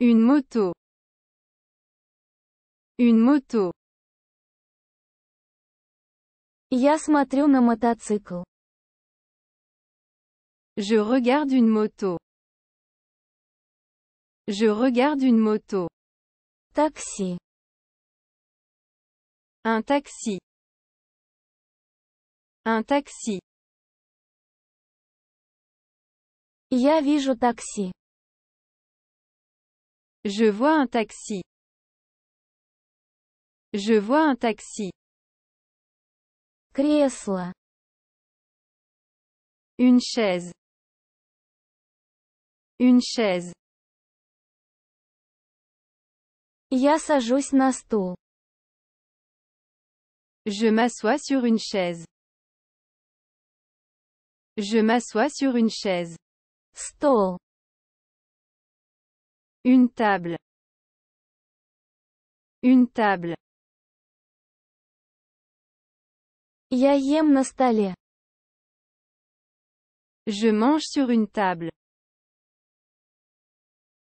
Une moto. Une moto. Я смотрю Je regarde une moto. Je regarde une moto. Taxi. Un taxi. Un taxi. Я вижу taxi? Je vois un taxi. Je vois un taxi. Кресло. Une chaise. Une chaise. Я сажусь на стул. Je m'assois sur une chaise. Je m'assois sur une chaise. Une table. Une table. Я ем Je mange sur une table.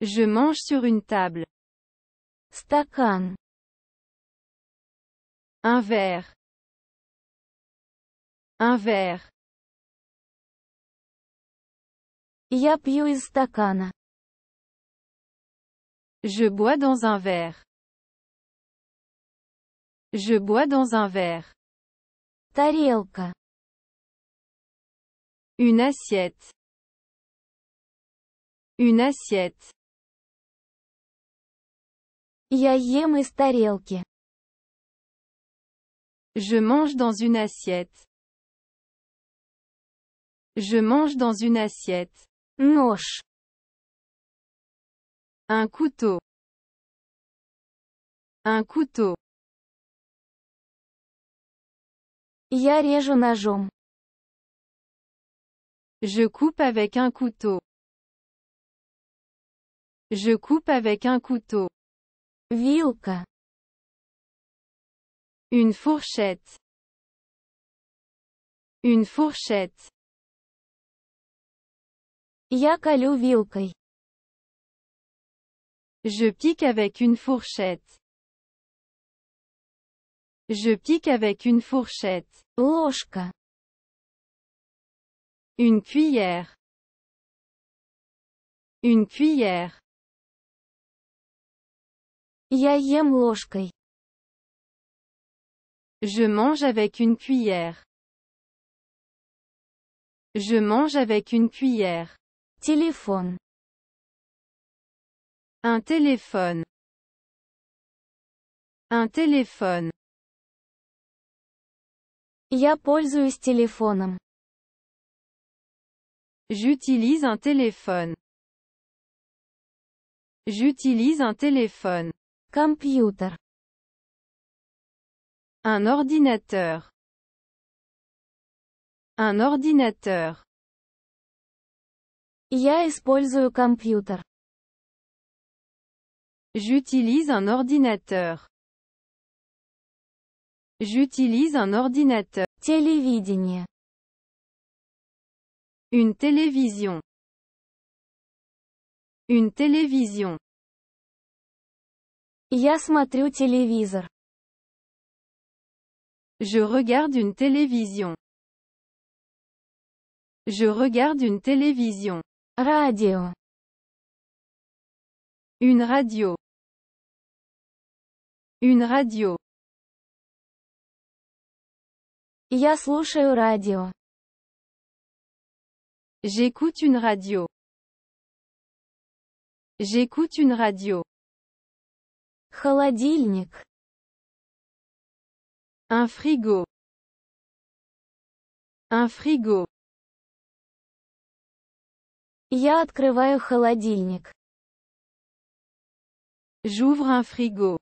Je mange sur une table. Стакан. Un verre. Un verre. Я пью из Je bois dans un verre. Je bois dans un verre. Тарелка. Une assiette. Une assiette. Я ем из тарелки. Je mange dans une assiette. Je mange dans une assiette. Нож. Un couteau. Un couteau. Я Je coupe avec un couteau. Je coupe avec un couteau. Вилка. Une fourchette. Une fourchette. Я колю Je pique avec une fourchette. Je pique avec une fourchette. Ложка. Une cuillère. Une cuillère. Я ем Je mange avec une cuillère. Je mange avec une cuillère. Téléphone. Un téléphone. Un téléphone. Я пользуюсь téléphone. J'utilise un téléphone. J'utilise un téléphone. Computer. Un ordinateur. Un ordinateur. Я использую компьютер. J'utilise un ordinateur. J'utilise un ordinateur. Телевидение. Une télévision. Une télévision. Я смотрю телевизор. Je regarde une télévision. Je regarde une télévision. Radio. Une radio. Une radio. Я слушаю радио. J'écoute une radio. J'écoute une radio. Холодильник. Un frigo. Un frigo. Я открываю холодильник. J'ouvre un frigo.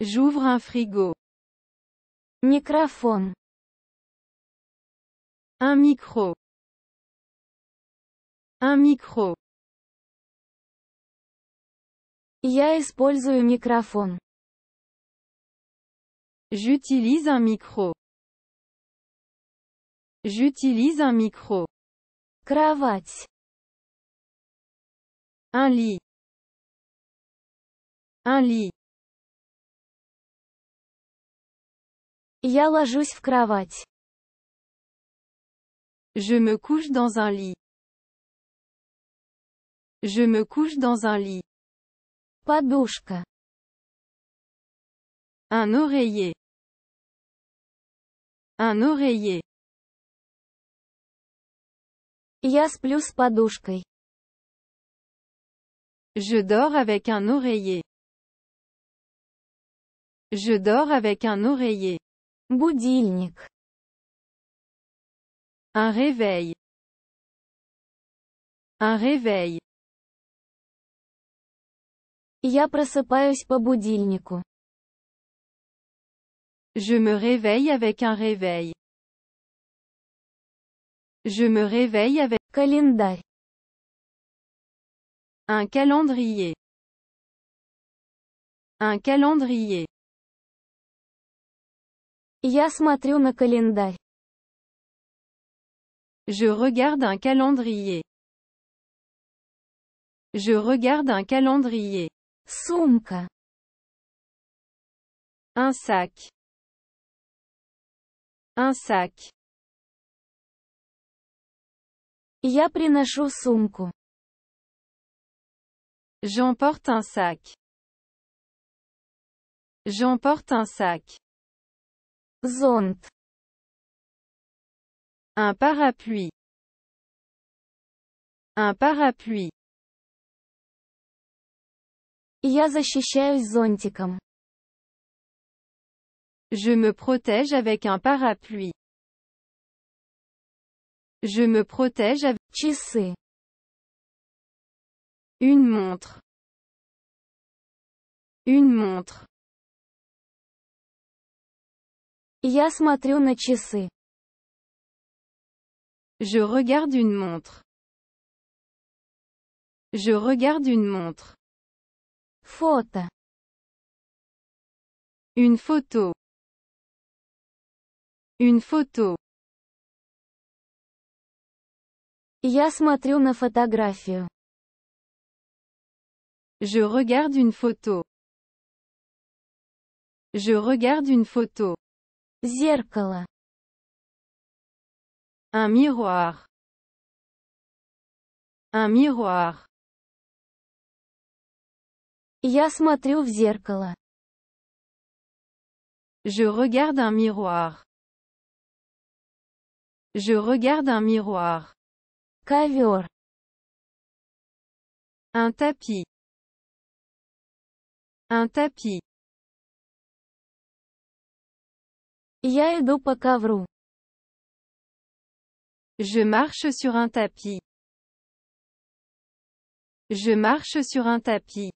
J'ouvre un frigo. Микрофон. Un micro. Un micro. Я использую микрофон. J'utilise un micro. J'utilise un micro. кровать, un lit, un lit. Я ложусь в кровать. Je me couche dans un lit. Je me couche dans un lit. Подушка. Un oreiller. Un oreiller. Я сплю с подушкой. Je dors avec un oreiller. Je dors avec un oreiller. Будильник. Un réveil. Un réveil. Я просыпаюсь по будильнику. Je me réveille avec un réveil. Je me réveille avec calendar. Un calendrier. Un calendrier. Я смотрю Je regarde un calendrier. Je regarde un calendrier. Soumka. Un sac. Un sac. Я приношу J'emporte un sac. J'emporte un sac. Zont Un parapluie. Un parapluie. Я защищаюсь зонтиком. Je me protège avec un parapluie. Je me protège avec Tchissé. Une montre. Une montre. Я смотрю на Je regarde une montre. Je regarde une montre. Photo. Une photo. Une photo. Я смотрю на Je regarde une photo. Je regarde une photo. Зеркало. Un miroir. Un miroir. Я смотрю Je regarde un miroir. Je regarde un miroir. Un tapis. Un tapis. Я иду по Je marche sur un tapis. Je marche sur un tapis.